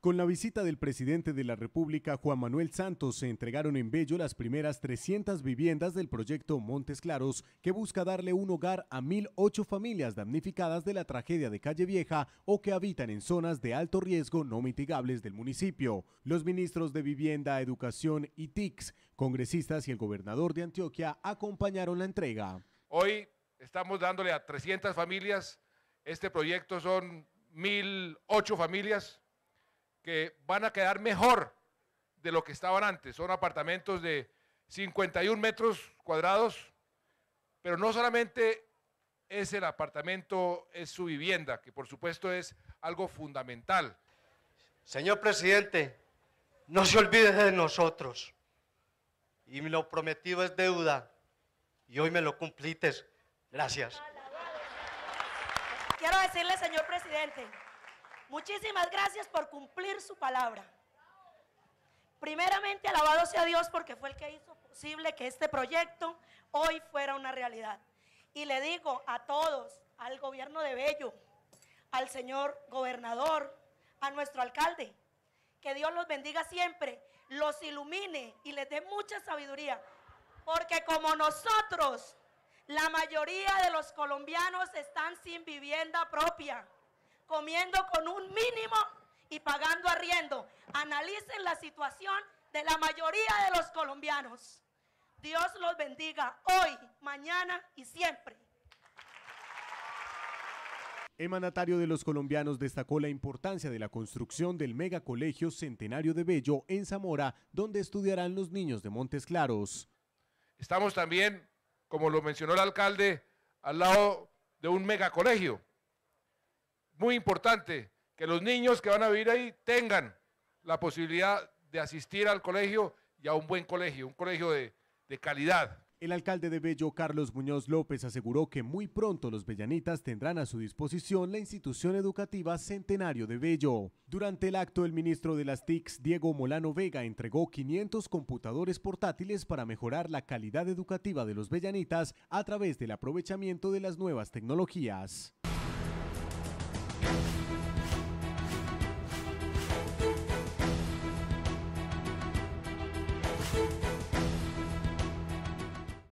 Con la visita del presidente de la República, Juan Manuel Santos, se entregaron en Bello las primeras 300 viviendas del proyecto Montes Claros, que busca darle un hogar a 1.008 familias damnificadas de la tragedia de Calle Vieja o que habitan en zonas de alto riesgo no mitigables del municipio. Los ministros de Vivienda, Educación y TICS, congresistas y el gobernador de Antioquia acompañaron la entrega. Hoy estamos dándole a 300 familias este proyecto son ocho familias que van a quedar mejor de lo que estaban antes. Son apartamentos de 51 metros cuadrados, pero no solamente es el apartamento, es su vivienda, que por supuesto es algo fundamental. Señor presidente, no se olvide de nosotros. Y lo prometido es deuda. Y hoy me lo cumplites. Gracias quiero decirle, señor presidente, muchísimas gracias por cumplir su palabra. Primeramente, alabado sea Dios porque fue el que hizo posible que este proyecto hoy fuera una realidad. Y le digo a todos, al gobierno de Bello, al señor gobernador, a nuestro alcalde, que Dios los bendiga siempre, los ilumine y les dé mucha sabiduría, porque como nosotros la mayoría de los colombianos están sin vivienda propia, comiendo con un mínimo y pagando arriendo. Analicen la situación de la mayoría de los colombianos. Dios los bendiga hoy, mañana y siempre. El mandatario de los colombianos destacó la importancia de la construcción del megacolegio Centenario de Bello en Zamora, donde estudiarán los niños de Montes Claros. Estamos también como lo mencionó el alcalde, al lado de un megacolegio. Muy importante que los niños que van a vivir ahí tengan la posibilidad de asistir al colegio y a un buen colegio, un colegio de, de calidad. El alcalde de Bello, Carlos Muñoz López, aseguró que muy pronto los bellanitas tendrán a su disposición la institución educativa Centenario de Bello. Durante el acto, el ministro de las TICs, Diego Molano Vega, entregó 500 computadores portátiles para mejorar la calidad educativa de los bellanitas a través del aprovechamiento de las nuevas tecnologías.